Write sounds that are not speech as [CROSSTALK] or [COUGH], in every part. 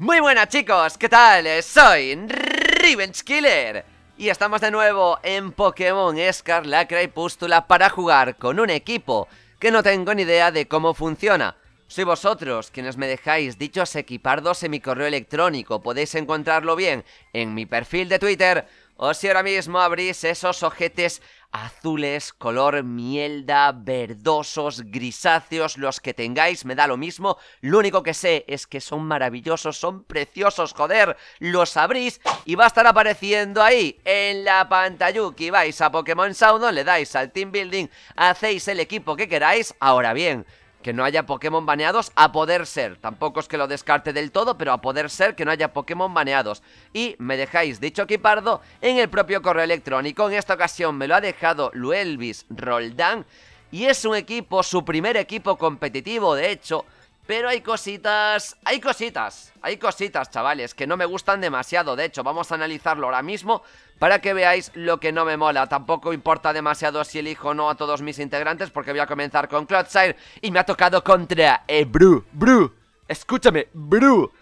Muy buenas chicos, ¿qué tal? Eh, soy Revenge Killer Y estamos de nuevo en Pokémon Escarlacra y Pústula para jugar con un equipo que no tengo ni idea de cómo funciona Soy vosotros quienes me dejáis dichos equipardos en mi correo electrónico Podéis encontrarlo bien en mi perfil de Twitter O si ahora mismo abrís esos ojetes azules, color mielda, verdosos, grisáceos, los que tengáis, me da lo mismo. Lo único que sé es que son maravillosos, son preciosos, joder. Los abrís y va a estar apareciendo ahí, en la pantalla, Y Vais a Pokémon Sound, le dais al Team Building, hacéis el equipo que queráis. Ahora bien, que no haya Pokémon baneados a poder ser. Tampoco es que lo descarte del todo, pero a poder ser que no haya Pokémon baneados. Y me dejáis dicho equipardo en el propio correo electrónico. En esta ocasión me lo ha dejado Luelvis Roldán. Y es un equipo, su primer equipo competitivo, de hecho, pero hay cositas, hay cositas, hay cositas, chavales, que no me gustan demasiado. De hecho, vamos a analizarlo ahora mismo para que veáis lo que no me mola. Tampoco importa demasiado si elijo o no a todos mis integrantes, porque voy a comenzar con Cloudside y me ha tocado contra eh, Bru, Bru, escúchame, Bru.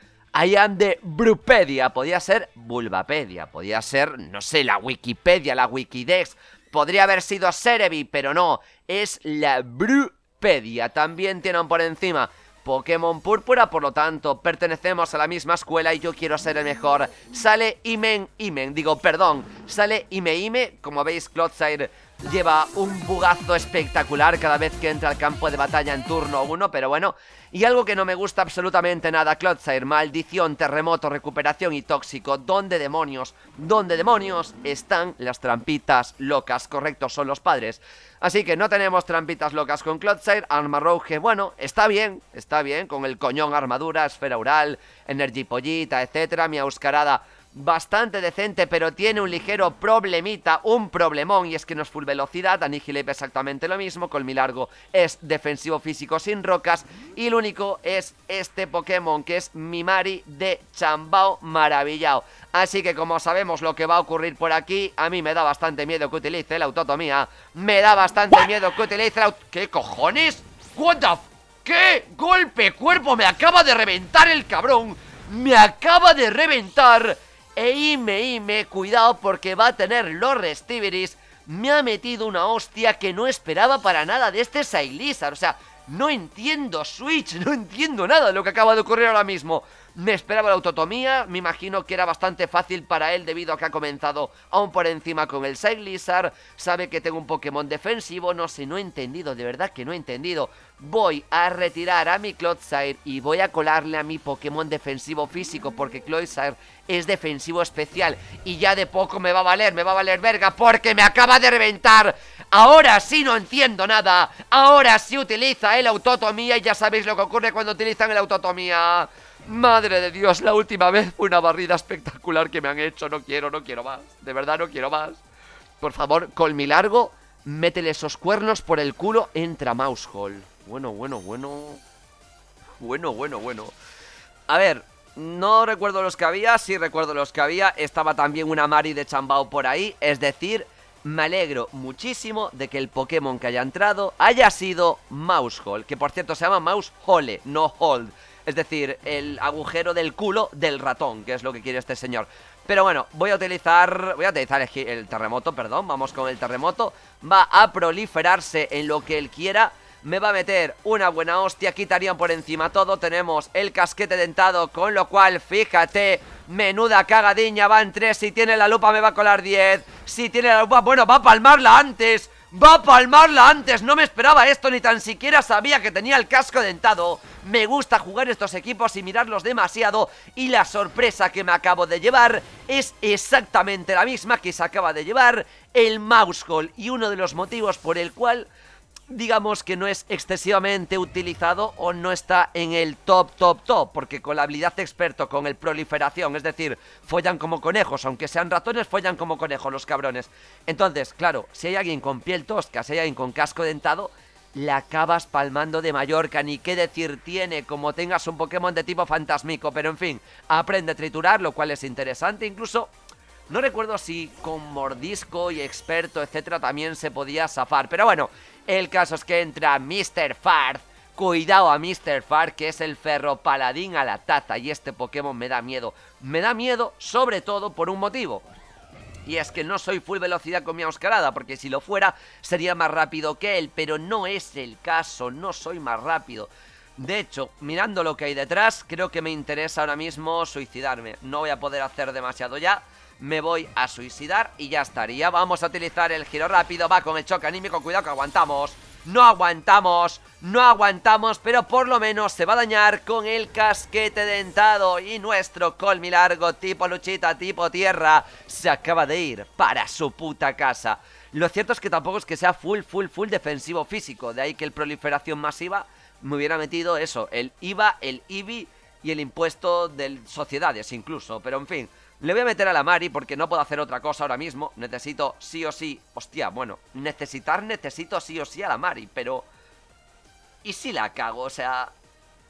I am Brupedia, podía ser Bulbapedia, podía ser, no sé, la Wikipedia, la Wikidex, podría haber sido Serebi, pero no, es la Brupedia, también tienen por encima Pokémon Púrpura, por lo tanto, pertenecemos a la misma escuela y yo quiero ser el mejor. Sale Imen Imen, digo, perdón, sale Ime Ime, como veis, Clothsire lleva un bugazo espectacular cada vez que entra al campo de batalla en turno 1, pero bueno. Y algo que no me gusta absolutamente nada, Clodsire, maldición, terremoto, recuperación y tóxico. ¿Dónde demonios, dónde demonios están las trampitas locas? correcto, son los padres. Así que no tenemos trampitas locas con Clodsire, Arma rouge, bueno, está bien, está bien, con el coñón armadura, esfera oral, energy pollita, etcétera, mi auscarada bastante decente, pero tiene un ligero problemita, un problemón, y es que no es full velocidad, anígil exactamente lo mismo, con mi largo es defensivo físico sin rocas, y lo único es este Pokémon, que es Mimari de Chambao Maravillao. Así que como sabemos lo que va a ocurrir por aquí, a mí me da bastante miedo que utilice la autotomía, me da bastante miedo que utilice la... ¿Qué cojones? ¿Qué golpe cuerpo me acaba de reventar el cabrón? Me acaba de reventar e Ime Ime, cuidado porque va a tener los restiveries. Me ha metido una hostia que no esperaba para nada de este Sailizar. O sea, no entiendo Switch, [LAUGHS] no entiendo nada de lo que acaba de ocurrir ahora mismo. Me esperaba la autotomía, me imagino que era bastante fácil para él debido a que ha comenzado aún por encima con el Lizard. sabe que tengo un Pokémon defensivo, no sé, no he entendido, de verdad que no he entendido. Voy a retirar a mi clubside y voy a colarle a mi Pokémon defensivo físico porque Cloyster es defensivo especial y ya de poco me va a valer, me va a valer verga porque me acaba de reventar. Ahora sí no entiendo nada. Ahora sí utiliza el autotomía y ya sabéis lo que ocurre cuando utilizan el autotomía. Madre de Dios, la última vez fue una barrida espectacular que me han hecho. No quiero, no quiero más. De verdad, no quiero más. Por favor, mi largo, métele esos cuernos por el culo. Entra Mousehole. Bueno, bueno, bueno. Bueno, bueno, bueno. A ver, no recuerdo los que había. Sí recuerdo los que había. Estaba también una Mari de Chambao por ahí. Es decir, me alegro muchísimo de que el Pokémon que haya entrado haya sido Mousehole. Que por cierto se llama Mousehole, no Hold. Es decir, el agujero del culo del ratón, que es lo que quiere este señor. Pero bueno, voy a utilizar... Voy a utilizar el, terremoto, perdón. Vamos con el terremoto. Va a proliferarse en lo que él quiera me va a meter una buena hostia, quitarían por encima todo, tenemos el casquete dentado, con lo cual, fíjate, menuda Va en tres. si tiene la lupa me va a colar 10, si tiene la lupa, bueno, va a palmarla antes, ¡Va a palmarla antes! No me esperaba esto, ni tan siquiera sabía que tenía el casco dentado. Me gusta jugar estos equipos y mirarlos demasiado, y la sorpresa que me acabo de llevar es exactamente la misma que se acaba de llevar el Mousehole, y uno de los motivos por el cual digamos que no es excesivamente utilizado o no está en el top, top, top, porque con la habilidad experto, con el proliferación, es decir, follan como conejos, aunque sean ratones, follan como conejos los cabrones. Entonces, claro, si hay alguien con piel tosca, si hay alguien con casco dentado, la acabas palmando de Mallorca, ni qué decir tiene, como tengas un Pokémon de tipo fantasmico, pero en fin, aprende a triturar, lo cual es interesante, incluso no recuerdo si con mordisco y experto, etcétera, también se podía zafar. Pero bueno, el caso es que entra Mr. Farth. Cuidado a Mr. Farth, que es el ferro paladín a la taza. Y este Pokémon me da miedo. Me da miedo, sobre todo, por un motivo. Y es que no soy full velocidad con mi auscarada, porque si lo fuera sería más rápido que él, pero no es el caso, no soy más rápido. De hecho, mirando lo que hay detrás, creo que me interesa ahora mismo suicidarme. No voy a poder hacer demasiado ya, me voy a suicidar y ya estaría. Vamos a utilizar el giro rápido, va con el choque anímico, cuidado que aguantamos. No aguantamos, no aguantamos, pero por lo menos se va a dañar con el casquete dentado y nuestro colmi largo tipo luchita, tipo tierra, se acaba de ir para su puta casa. Lo cierto es que tampoco es que sea full, full, full defensivo físico, de ahí que el proliferación masiva me hubiera metido eso, el IVA, el IBI y el impuesto de sociedades incluso, pero en fin, le voy a meter a la Mari porque no puedo hacer otra cosa ahora mismo, necesito sí o sí, hostia, bueno, necesitar necesito sí o sí a la Mari, pero... ¿Y si la cago? O sea,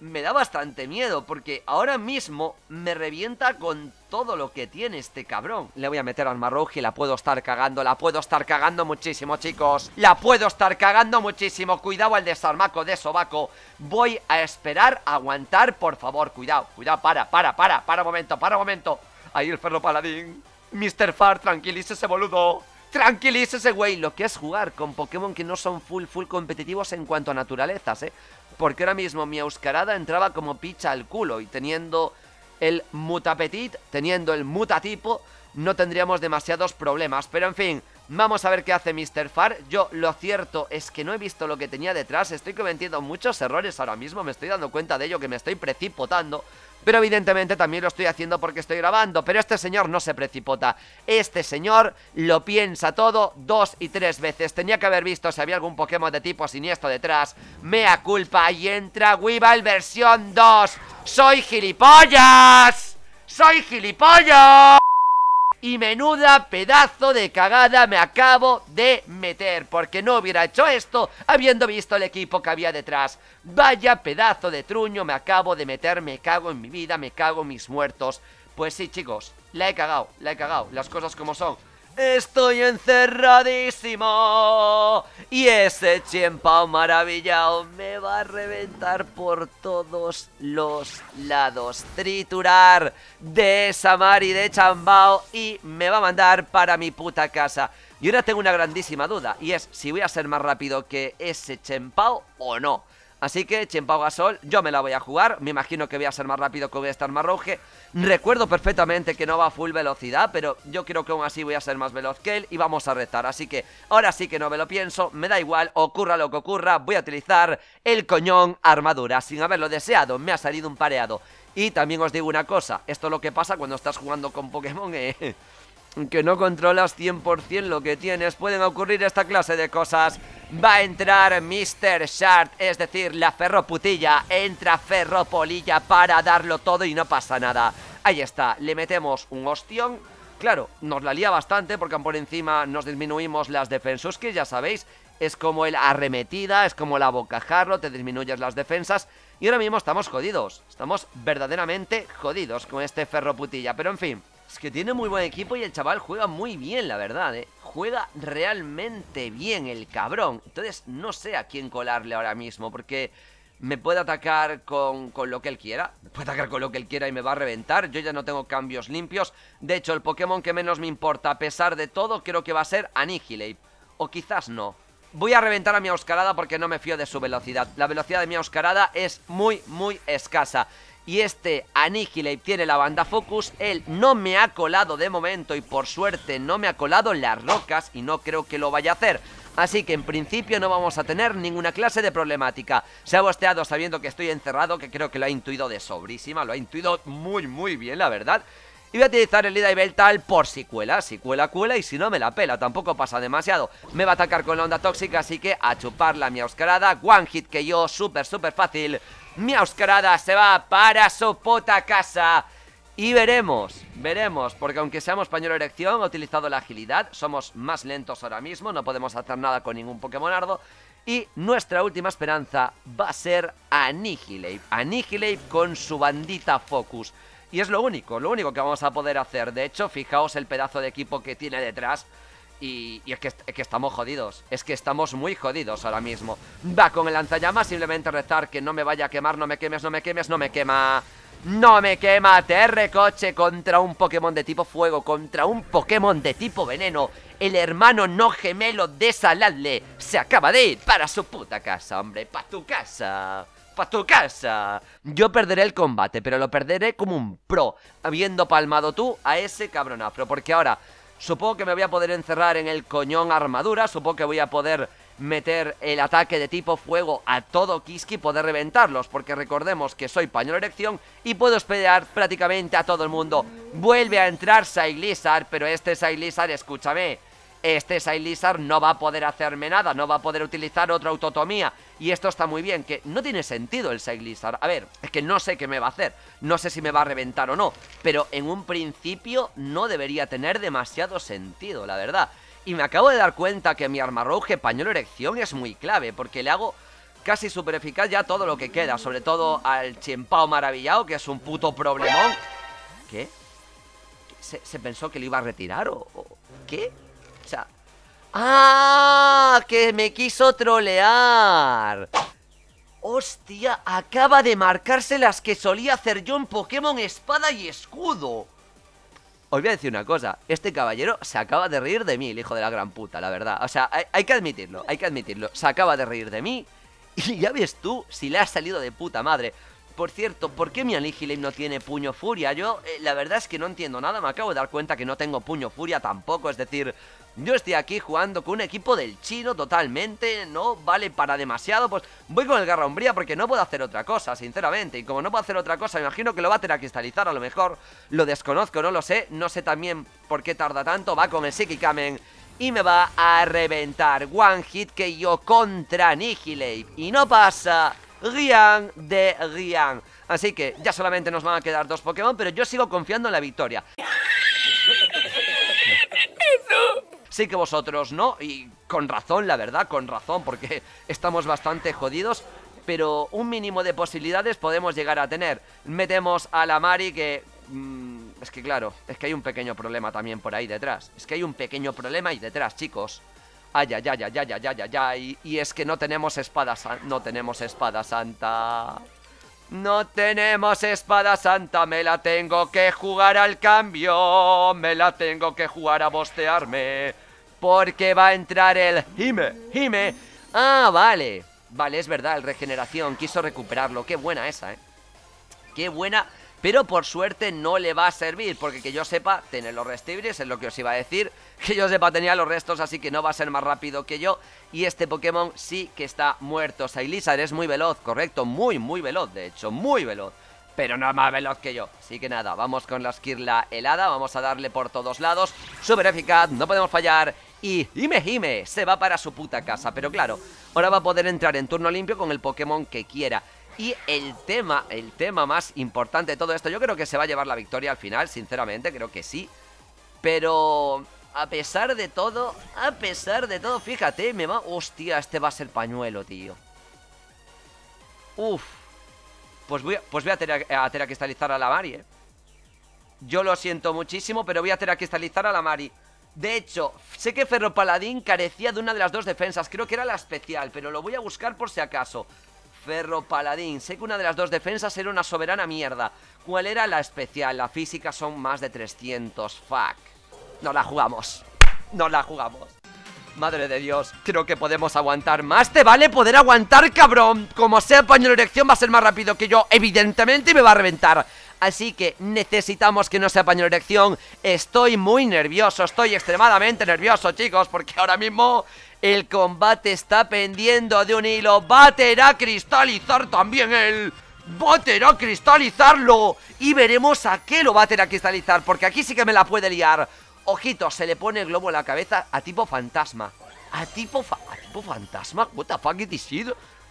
me da bastante miedo porque ahora mismo me revienta con todo lo que tiene este cabrón. Le voy a meter al roja y la puedo estar cagando, la puedo estar cagando muchísimo, chicos. La puedo estar cagando muchísimo. Cuidado al desarmaco de sobaco. Voy a esperar, aguantar, por favor. Cuidado, cuidado, para, para, para, para un momento, para un momento. Ahí el ferro paladín. Mr. Far, tranquilícese, boludo. Tranquilícese, güey. Lo que es jugar con Pokémon que no son full, full competitivos en cuanto a naturalezas, ¿eh? porque ahora mismo mi auscarada entraba como picha al culo y teniendo el mutapetit, teniendo el mutatipo, no tendríamos demasiados problemas. Pero en fin, Vamos a ver qué hace Mr. Far. Yo lo cierto es que no he visto lo que tenía detrás. Estoy cometiendo muchos errores ahora mismo. Me estoy dando cuenta de ello, que me estoy precipitando. Pero evidentemente también lo estoy haciendo porque estoy grabando. Pero este señor no se precipota. Este señor lo piensa todo dos y tres veces. Tenía que haber visto si había algún Pokémon de tipo siniestro detrás. Mea culpa. Y entra Weevil versión 2. ¡Soy gilipollas! ¡Soy gilipollas! Y menuda pedazo de cagada me acabo de meter, porque no hubiera hecho esto habiendo visto el equipo que había detrás. Vaya pedazo de truño me acabo de meter, me cago en mi vida, me cago en mis muertos. Pues sí, chicos, la he cagado, la he cagado, las cosas como son. Estoy encerradísimo y ese chempao maravillao me va a reventar por todos los lados. Triturar de Samari de Chambao y me va a mandar para mi puta casa. Y ahora tengo una grandísima duda y es si voy a ser más rápido que ese chempao o no. Así que Chimpao Gasol, yo me la voy a jugar. Me imagino que voy a ser más rápido, que voy a estar más roje. Recuerdo perfectamente que no va a full velocidad, pero yo creo que aún así voy a ser más veloz que él y vamos a retar. Así que ahora sí que no me lo pienso, me da igual, ocurra lo que ocurra, voy a utilizar el coñón armadura. Sin haberlo deseado, me ha salido un pareado. Y también os digo una cosa, esto es lo que pasa cuando estás jugando con Pokémon. [LAUGHS] Eh que no controlas 100% lo que tienes, pueden ocurrir esta clase de cosas. Va a entrar Mr. Shard, es decir, la ferroputilla, entra ferropolilla para darlo todo y no pasa nada. Ahí está, le metemos un ostión. Claro, nos la lía bastante porque por encima nos disminuimos las defensas, que ya sabéis, es como el arremetida, es como la bocajarro, te disminuyes las defensas. Y ahora mismo estamos jodidos, estamos verdaderamente jodidos con este ferroputilla, pero en fin... Es que tiene muy buen equipo y el chaval juega muy bien, la verdad, ¿eh? Juega realmente bien el cabrón. Entonces no sé a quién colarle ahora mismo porque me puede atacar con, con, lo que él quiera. Me puede atacar con lo que él quiera y me va a reventar. Yo ya no tengo cambios limpios. De hecho, el Pokémon que menos me importa, a pesar de todo, creo que va a ser Annihilate. O quizás no. Voy a reventar a mi Auscarada porque no me fío de su velocidad. La velocidad de mi Auscarada es muy, muy escasa y este Annihilate tiene la banda Focus, él no me ha colado de momento y por suerte no me ha colado las rocas y no creo que lo vaya a hacer. Así que en principio no vamos a tener ninguna clase de problemática. Se ha bosteado sabiendo que estoy encerrado, que creo que lo ha intuido de sobrísima, lo ha intuido muy muy bien la verdad. Y voy a utilizar el Ida y Beltal por si cuela, si cuela, cuela y si no me la pela, tampoco pasa demasiado. Me va a atacar con la onda tóxica, así que a la mi auscarada, one hit que yo, súper súper fácil. Miauscarada se va para Sopota Casa. Y veremos, veremos, porque aunque seamos pañuelo erección, ha utilizado la agilidad, somos más lentos ahora mismo, no podemos hacer nada con ningún Pokémonardo. Y nuestra última esperanza va a ser A Annihilate con su bandita Focus. Y es lo único, lo único que vamos a poder hacer. De hecho, fijaos el pedazo de equipo que tiene detrás. Y, es, que, estamos jodidos Es que estamos muy jodidos ahora mismo Va con el lanzallamas, simplemente rezar Que no me vaya a quemar, no me quemes, no me quemes, no me quema No me quema TR coche contra un Pokémon de tipo fuego Contra un Pokémon de tipo veneno El hermano no gemelo de Saladle Se acaba de ir para su puta casa, hombre Para tu casa para tu casa. Yo perderé el combate, pero lo perderé como un pro, habiendo palmado tú a ese cabronafro, porque ahora Supongo que me voy a poder encerrar en el coñón armadura. Supongo que voy a poder meter el ataque de tipo fuego a todo Kiski, poder reventarlos, porque recordemos que soy pañuelo erección y puedo esperar prácticamente a todo el mundo. Vuelve a entrar Sailizar, pero este Sailizar, escúchame, este Sailizar no va a poder hacerme nada, no va a poder utilizar otra autotomía. Y esto está muy bien, que no tiene sentido el Sailizar. A ver, es que no sé qué me va a hacer, no sé si me va a reventar o no, pero en un principio no debería tener demasiado sentido, la verdad. Y me acabo de dar cuenta que mi arma roja pañuelo erección es muy clave, porque le hago casi super eficaz ya todo lo que queda, sobre todo al Chimpao maravillado, que es un puto problemón. ¿Qué? ¿Se, pensó que le iba a retirar o qué? O sea... ¡Ah! Que me quiso trolear. Hostia, acaba de marcarse las que solía hacer yo en Pokémon Espada y Escudo. Os voy a decir una cosa, este caballero se acaba de reír de mí, el hijo de la gran puta, la verdad. O sea, hay, que admitirlo, hay que admitirlo. Se acaba de reír de mí y ya ves tú si le ha salido de puta madre. Por cierto, ¿por qué mi Anihilate no tiene puño furia? Yo, eh, la verdad es que no entiendo nada, me acabo de dar cuenta que no tengo puño furia tampoco, es decir, yo estoy aquí jugando con un equipo del chino totalmente, no vale para demasiado, pues voy con el Garra porque no puedo hacer otra cosa, sinceramente, y como no puedo hacer otra cosa, imagino que lo va a tener a cristalizar a lo mejor, lo desconozco, no lo sé, no sé también por qué tarda tanto, va con el Psychicamen y me va a reventar. One hit que yo contra Nihilate. Y no pasa Rian de Rian. Así que ya solamente nos van a quedar dos Pokémon, pero yo sigo confiando en la victoria. Sí que vosotros no, y con razón, la verdad, con razón, porque estamos bastante jodidos pero un mínimo de posibilidades podemos llegar a tener. Metemos a la Mari que... Mm, es que claro, es que hay un pequeño problema también por ahí detrás. Es que hay un pequeño problema ahí detrás, chicos. Ay, ay, ay, ay, ay, ay, ay, ay, ay. Y es que no tenemos espada santa. No tenemos espada santa. No tenemos espada santa. Me la tengo que jugar al cambio. Me la tengo que jugar a bostearme. Porque va a entrar el Hime. Hime. Ah, vale. Vale, es verdad, el regeneración. Quiso recuperarlo. Qué buena esa, eh. Qué buena pero por suerte no le va a servir, porque que yo sepa, tener los restos es lo que os iba a decir. [LAUGHS] Que yo sepa, tenía los restos, así que no va a ser más rápido que yo. Y este Pokémon sí que está muerto. Sailizar es muy veloz, correcto, muy, muy veloz, de hecho, muy veloz. Pero no más veloz que yo. Así que nada, vamos con la Skirla helada, vamos a darle por todos lados. Súper eficaz, no podemos fallar y Jime Jime se va para su puta casa. Pero claro, ahora va a poder entrar en turno limpio con el Pokémon que quiera. Y el tema, el tema más importante de todo esto, yo creo que se va a llevar la victoria al final, sinceramente, creo que sí. Pero a pesar de todo, a pesar de todo, fíjate, me va... Hostia, este va a ser pañuelo, tío. Uf. Pues voy a, pues voy a tener, a a la Mari, eh. Yo lo siento muchísimo, pero voy a tener a cristalizar a la Mari. De hecho, sé que Ferro Paladín carecía de una de las dos defensas. Creo que era la especial, pero lo voy a buscar por si acaso. Ferro Paladín. Sé que una de las dos defensas era una soberana mierda. ¿Cuál era la especial? La física son más de 300. Fuck. No la jugamos. No la jugamos. Madre de Dios, creo que podemos aguantar Más te vale poder aguantar, cabrón Como sea, pañuelo erección va a ser más rápido que yo Evidentemente, y me va a reventar Así que necesitamos que no sea pañuelo erección Estoy muy nervioso Estoy extremadamente nervioso, chicos Porque ahora mismo el combate está pendiendo de un hilo. a cristalizar también él. a cristalizarlo. Y veremos a qué lo a cristalizar. Porque aquí sí que me la puede liar. Ojito, se le pone el globo en la cabeza a tipo fantasma. A tipo, a tipo fantasma. What the fuck is this?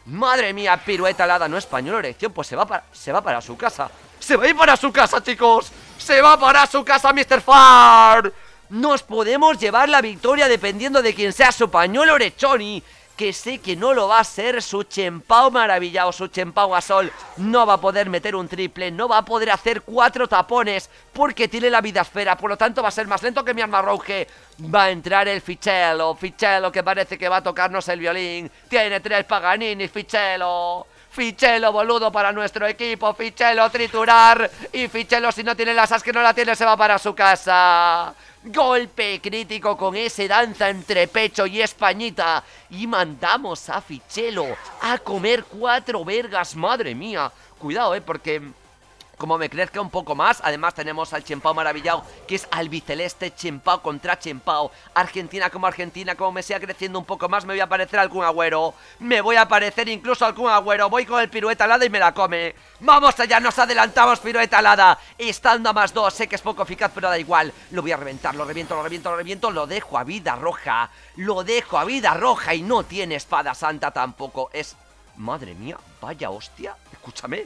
Madre mía, pirueta alada no español, erección. Pues se va, para, se va para su casa. Se va a ir para su casa, chicos. Se va para su casa, Mr. Far. Nos podemos llevar la victoria dependiendo de quién sea su pañuelo Orechoni que sé que no lo va a ser su Chempao maravillado, su Chempao sol, no va a poder meter un triple, no va a poder hacer cuatro tapones porque tiene la vida esfera, por lo tanto va a ser más lento que mi arma Va a entrar el Fichelo, Fichelo que parece que va a tocarnos el violín, tiene tres Paganini, Fichelo. Fichelo, boludo, para nuestro equipo. Fichelo, triturar. Y Fichelo, si no tiene las as que no la tiene, se va para su casa. Golpe crítico con ese danza entre pecho y españita. Y mandamos a Fichelo a comer cuatro vergas. Madre mía. Cuidado, eh, porque como me crezca un poco más. Además tenemos al Chempao maravillado, que es albiceleste, Chempao contra Chempao. Argentina como Argentina, como me sea creciendo un poco más, me voy a aparecer algún agüero. Me voy a aparecer incluso algún agüero. Voy con el pirueta alada y me la come. ¡Vamos allá! ¡Nos adelantamos, pirueta alada! Estando a más dos, sé que es poco eficaz, pero da igual. Lo voy a reventar, lo reviento, lo reviento, lo reviento. Lo dejo a vida roja. Lo dejo a vida roja y no tiene espada santa tampoco. Es... Madre mía, vaya hostia. Escúchame.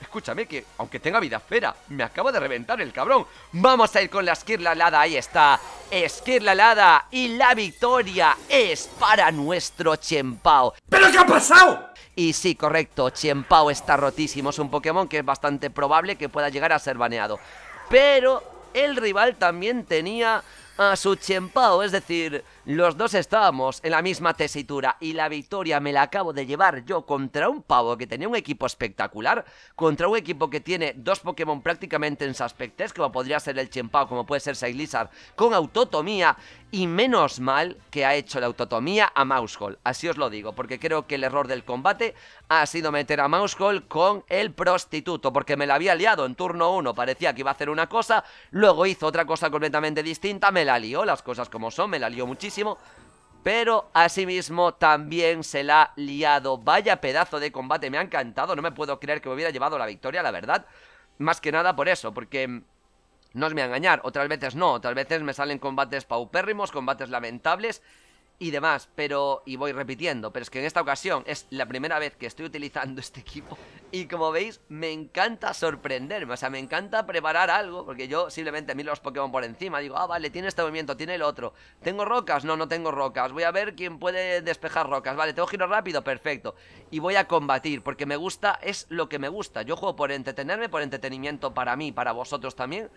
Escúchame que, aunque tenga vida fera, me acaba de reventar el cabrón. Vamos a ir con la Esquirla ahí está. Esquirla y la victoria es para nuestro Chempao. ¿Pero qué ha pasado? Y sí, correcto, Chempao está rotísimo. Es un Pokémon que es bastante probable que pueda llegar a ser baneado. Pero el rival también tenía a su Chempao, es decir, los dos estábamos en la misma tesitura y la victoria me la acabo de llevar yo contra un pavo que tenía un equipo espectacular, contra un equipo que tiene dos Pokémon prácticamente en aspectos, como podría ser el Chimpao, como puede ser Sailizard, con autotomía y menos mal que ha hecho la autotomía a Mousehole, así os lo digo, porque creo que el error del combate ha sido meter a Mousehole con el prostituto, porque me la había liado en turno 1, parecía que iba a hacer una cosa, luego hizo otra cosa completamente distinta, me la lió, las cosas como son, me la lió muchísimo pero asimismo también se la ha liado. Vaya pedazo de combate, me ha encantado. No me puedo creer que me hubiera llevado la victoria, la verdad. Más que nada por eso, porque... No os me engañar, otras veces no, otras veces me salen combates paupérrimos, combates lamentables y demás, pero... Y voy repitiendo, pero es que en esta ocasión es la primera vez que estoy utilizando este equipo y como veis, me encanta sorprenderme, o sea, me encanta preparar algo, porque yo simplemente miro los Pokémon por encima, digo, ah, vale, tiene este movimiento, tiene el otro. ¿Tengo rocas? No, no tengo rocas. Voy a ver quién puede despejar rocas. Vale, tengo giro rápido, perfecto. Y voy a combatir, porque me gusta, es lo que me gusta. Yo juego por entretenerme, por entretenimiento para mí, para vosotros también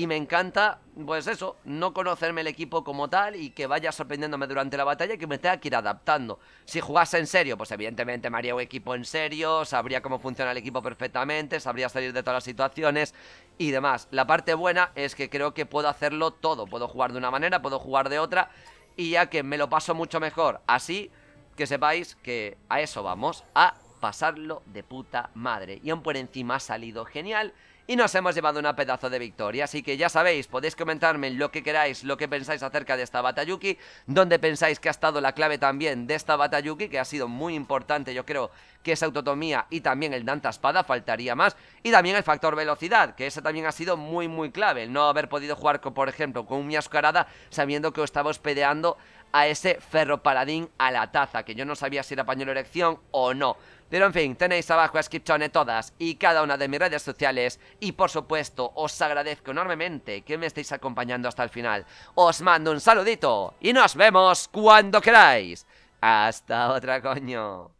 y me encanta, pues eso, no conocerme el equipo como tal y que vaya sorprendiéndome durante la batalla y que me tenga que ir adaptando. Si jugase en serio, pues evidentemente me haría un equipo en serio, sabría cómo funciona el equipo perfectamente, sabría salir de todas las situaciones y demás. La parte buena es que creo que puedo hacerlo todo, puedo jugar de una manera, puedo jugar de otra y ya que me lo paso mucho mejor. Así que sepáis que a eso vamos, a pasarlo de puta madre. Y aún por encima ha salido genial y nos hemos llevado una pedazo de victoria. Así que ya sabéis, podéis comentarme lo que queráis, lo que pensáis acerca de esta Batayuki, donde pensáis que ha estado la clave también de esta Batayuki, que ha sido muy importante, yo creo que es autotomía y también el Danta Espada, faltaría más, y también el factor velocidad, que ese también ha sido muy muy clave, el no haber podido jugar, con, por ejemplo, con un Miascarada sabiendo que os estábamos peleando a ese paladín a la taza, que yo no sabía si era pañuelo elección o no. Pero en fin, tenéis abajo a Skipchone todas y cada una de mis redes sociales y por supuesto os agradezco enormemente que me estéis acompañando hasta el final. Os mando un saludito y nos vemos cuando queráis. Hasta otra coño.